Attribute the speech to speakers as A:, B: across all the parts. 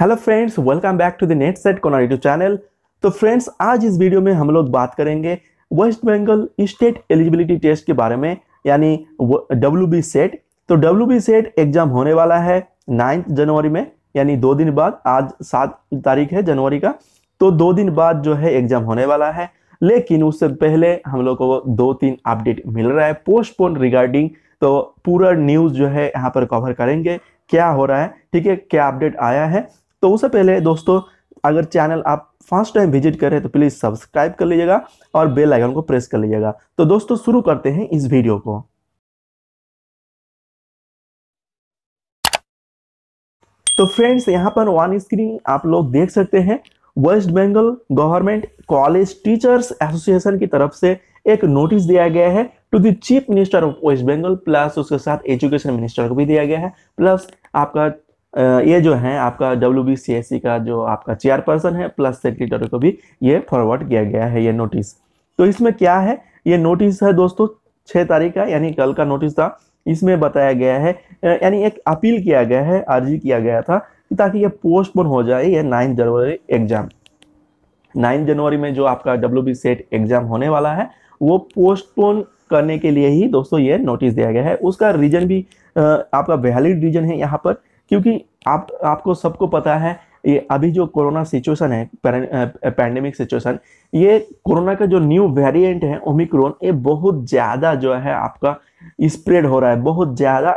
A: hello friends welcome back to the net set कोना YouTube channel तो friends आज इस वीडियो में हम लोग बात करेंगे West Bengal state eligibility test के बारे में यानी डब्ल्यू बी सेट तो डब्ल्यू बी सेट एग्जाम होने वाला है नाइन्थ जनवरी में यानी दो दिन बाद आज सात तारीख है जनवरी का तो दो दिन बाद जो है एग्जाम होने वाला है लेकिन उससे पहले हम लोग को दो तीन अपडेट मिल रहा है पोस्टपोन रिगार्डिंग तो पूरा न्यूज़ जो है यहाँ पर कवर करेंगे क्या हो रहा है ठीक है क्या अपडेट आया है तो उससे पहले दोस्तों अगर चैनल आप फर्स्ट टाइम विजिट करें तो प्लीज़ सब्सक्राइब कर लीजिएगा और बेल आइकन को प्रेस कर लीजिएगा तो दोस्तों शुरू करते हैं इस वीडियो को तो फ्रेंड्स यहां पर वन स्क्रीन आप लोग देख सकते हैं West Bengal government college teachers association की तरफ से एक नोटिस दिया गया है to the chief minister of West Bengal plus उसके साथ एजुकेशन मिनिस्टर को भी दिया गया है प्लस आपका ये जो है आपका W B C S C का जो आपका चेयरपर्सन है प्लस सेक्रेटरी को भी ये फॉरवर्ड किया गया है ये नोटिस तो इसमें क्या है ये नोटिस है दोस्तों छः तारीख का यानी कल का नोटिस था इसमें बताया गया है यानी एक अपील किया गया है अर्जी किया गया था ताकि ये पोस्टपोन हो जाए ये नाइन्थ जनवरी एग्जाम नाइन्थ जनवरी में जो आपका डब्ल्यू बी सेट एग्जाम होने वाला है वो पोस्टपोन करने के लिए ही दोस्तों ये नोटिस दिया गया है उसका रीजन भी आपका वैलिड रीजन है यहाँ पर क्योंकि आप आपको सबको पता है ये अभी जो कोरोना सिचुएशन है पैंडेमिक सिचुएशन ये कोरोना का जो न्यू वेरिएंट है ओमिक्रोन ये बहुत ज़्यादा जो है आपका स्प्रेड हो रहा है बहुत ज़्यादा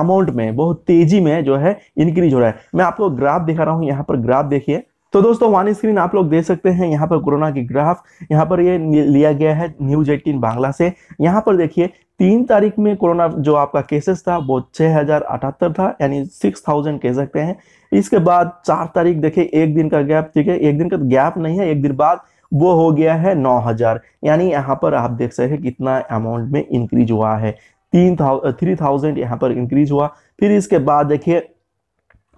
A: अमाउंट में बहुत तेज़ी में जो है इंक्रीज हो रहा है मैं आपको ग्राफ दिखा रहा हूँ यहाँ पर ग्राफ देखिए तो दोस्तों वन स्क्रीन आप लोग देख सकते हैं यहाँ पर कोरोना की ग्राफ यहाँ पर ये लिया गया है न्यूज एटीन बांग्ला से यहाँ पर देखिए तीन तारीख में कोरोना जो आपका केसेस था वो छः हजार अठहत्तर था यानी सिक्स थाउजेंड कह सकते हैं इसके बाद चार तारीख देखिए एक दिन का गैप ठीक है एक दिन का गैप नहीं है एक दिन बाद वो हो गया है नौ हजार यानी यहाँ पर आप देख सकते कितना अमाउंट में इंक्रीज हुआ है तीन थाउ थ्री थाउजेंड यहाँ पर इंक्रीज हुआ फिर इसके बाद देखिए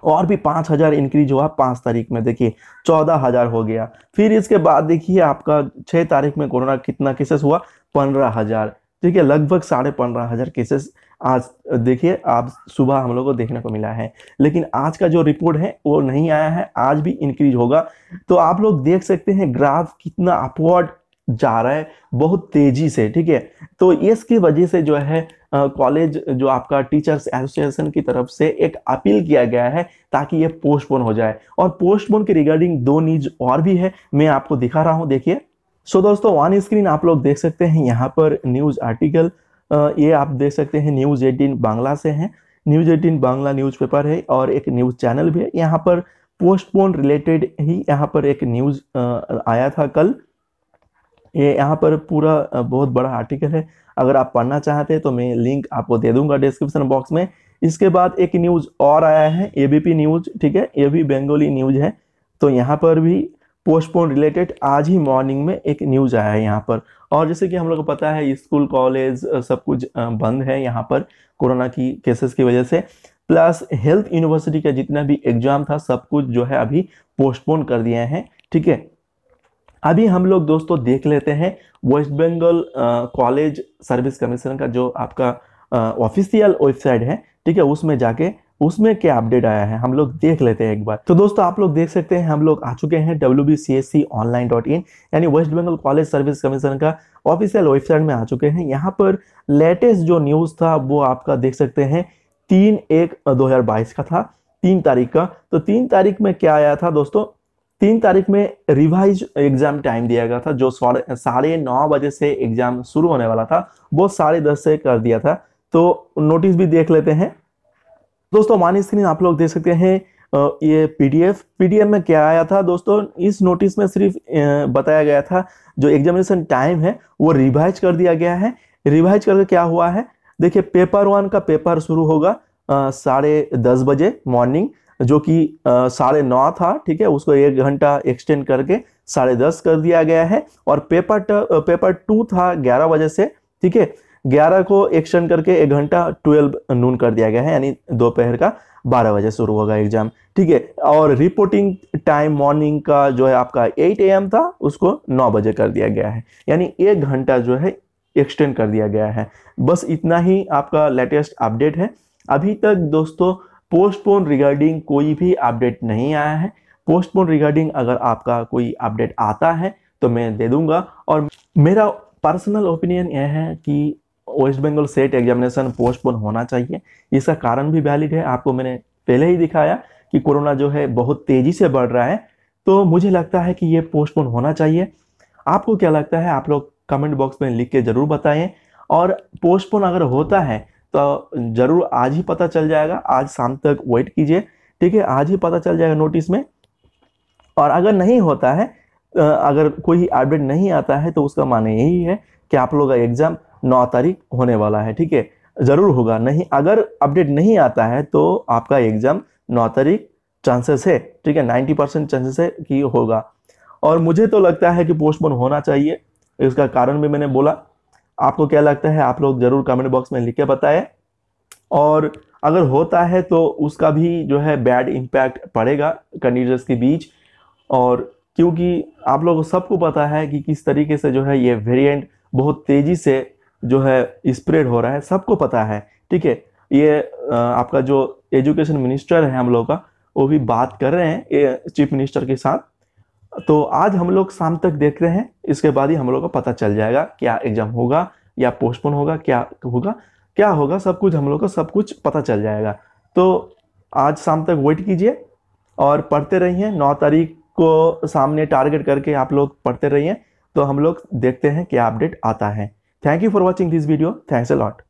A: और भी पाँच हज़ार इंक्रीज हुआ पाँच तारीख में देखिए चौदह हज़ार हो गया फिर इसके बाद देखिए आपका छः तारीख में कोरोना कितना केसेस हुआ पंद्रह हज़ार ठीक है लगभग साढ़े पंद्रह हज़ार केसेस आज देखिए आप सुबह हम लोग को देखने को मिला है लेकिन आज का जो रिपोर्ट है वो नहीं आया है आज भी इंक्रीज होगा तो आप लोग देख सकते हैं ग्राफ कितना अपवर्ड जा रहा है बहुत तेजी से ठीक है तो इसकी वजह से जो है कॉलेज जो आपका टीचर्स एसोसिएशन की तरफ से एक अपील किया गया है ताकि ये पोस्टपोन हो जाए और पोस्टपोन के रिगार्डिंग दो न्यूज और भी है मैं आपको दिखा रहा हूँ देखिए सो so, दोस्तों वन स्क्रीन आप लोग देख सकते हैं यहाँ पर न्यूज़ आर्टिकल ये आप देख सकते हैं न्यूज़ एटीन बांग्ला से है न्यूज़ एटीन बांग्ला पेपर है और एक न्यूज़ चैनल भी है यहाँ पर पोस्टपोन रिलेटेड ही यहाँ पर एक न्यूज़ आया था कल ये यहाँ पर पूरा बहुत बड़ा आर्टिकल है अगर आप पढ़ना चाहते हैं तो मैं लिंक आपको दे दूंगा डिस्क्रिप्शन बॉक्स में इसके बाद एक न्यूज़ और आया है एबीपी न्यूज़ ठीक है ये भी बेंगोली न्यूज़ है तो यहाँ पर भी पोस्टपोन रिलेटेड आज ही मॉर्निंग में एक न्यूज़ आया है यहाँ पर और जैसे कि हम लोग को पता है स्कूल कॉलेज सब कुछ बंद है यहाँ पर कोरोना की केसेस की वजह से प्लस हेल्थ यूनिवर्सिटी का जितना भी एग्जाम था सब कुछ जो है अभी पोस्टपोन कर दिया है ठीक है अभी हम लोग दोस्तों देख लेते हैं West Bengal college service commission का जो आपका ऑफिशियल वेबसाइट है ठीक है उसमें जाके उसमें क्या अपडेट आया है हम लोग देख लेते हैं एक बार तो दोस्तों आप लोग देख सकते हैं हम लोग आ चुके हैं W B C S C online dot in यानी West Bengal college service commission का ऑफिशियल वेबसाइट में आ चुके हैं यहाँ पर लेटेस्ट जो न्यूज़ था वो आपका देख सकते हैं तीन एक दो हज़ार बाईस का था तीन तारीख का तो तीन तारीख में क्या आया था दोस्तों तीन तारीख में रिवाइज एग्जाम टाइम दिया गया था जो साढ़े नौ बजे से एग्जाम शुरू होने वाला था वो साढ़े दस से कर दिया था तो नोटिस भी देख लेते हैं दोस्तों मान स्क्रीन आप लोग देख सकते हैं ये पीडीएफ पीडीएफ में क्या आया था दोस्तों इस नोटिस में सिर्फ बताया गया था जो एग्जामिनेशन टाइम है वो रिवाइज कर दिया गया है रिवाइज करके क्या हुआ है देखिए पेपर वन का पेपर शुरू होगा साढ़े दस बजे मॉर्निंग जो कि साढ़े नौ था ठीक है उसको एक घंटा एक्सटेंड करके साढ़े दस कर दिया गया है और पेपर ट, पेपर टू था ग्यारह बजे से ठीक है ग्यारह को एक्सटेंड करके एक घंटा ट्वेल्व नून कर दिया गया है यानी दोपहर का बारह बजे शुरू होगा एग्जाम ठीक है और रिपोर्टिंग टाइम मॉर्निंग का जो है आपका एट ए था उसको नौ बजे कर दिया गया है यानी एक घंटा जो है एक्सटेंड कर दिया गया है बस इतना ही आपका लेटेस्ट अपडेट है अभी तक दोस्तों पोस्टपोन रिगार्डिंग कोई भी अपडेट नहीं आया है पोस्टपोन रिगार्डिंग अगर आपका कोई अपडेट आता है तो मैं दे दूंगा और मेरा पर्सनल ओपिनियन यह है कि West Bengal SET examination postpone होना चाहिए इसका कारण भी वैलिड है आपको मैंने पहले ही दिखाया कि कोरोना जो है बहुत तेज़ी से बढ़ रहा है तो मुझे लगता है कि ये पोस्टपोन होना चाहिए आपको क्या लगता है आप लोग कमेंट बॉक्स में लिख के ज़रूर बताएं और पोस्टपोन अगर होता है तो ज़रूर आज ही पता चल जाएगा आज शाम तक वेट कीजिए ठीक है आज ही पता चल जाएगा नोटिस में और अगर नहीं होता है अगर कोई अपडेट नहीं आता है तो उसका माने यही है कि आप लोग का एग्ज़ाम नौ तारीख होने वाला है ठीक है ज़रूर होगा नहीं अगर अपडेट नहीं आता है तो आपका एग्ज़ाम नौ तारीख चांसेस है ठीक है नाइन्टी परसेंट चांसेस है कि होगा और मुझे तो लगता है कि पोस्टपोन होना चाहिए इसका कारण भी मैंने बोला आपको क्या लगता है आप लोग ज़रूर कमेंट बॉक्स में लिख के बताएं और अगर होता है तो उसका भी जो है बैड इम्पैक्ट पड़ेगा कंडीटर्स के बीच और क्योंकि आप लोगों सबको पता है कि किस तरीके से जो है ये वेरिएंट बहुत तेज़ी से जो है स्प्रेड हो रहा है सबको पता है ठीक है ये आपका जो एजुकेशन मिनिस्टर है हम लोग का वो भी बात कर रहे हैं चीफ मिनिस्टर के साथ तो आज हम लोग शाम तक देखते हैं इसके बाद ही हम लोग को पता चल जाएगा क्या एग्जाम होगा या पोस्टपोन होगा क्या होगा क्या होगा सब कुछ हम लोग को सब कुछ पता चल जाएगा तो आज शाम तक वेट कीजिए और पढ़ते रहिए नौ तारीख को सामने टारगेट करके आप लोग पढ़ते रहिए तो हम लोग देखते हैं क्या अपडेट आता है thank you for watching this video thanks a lot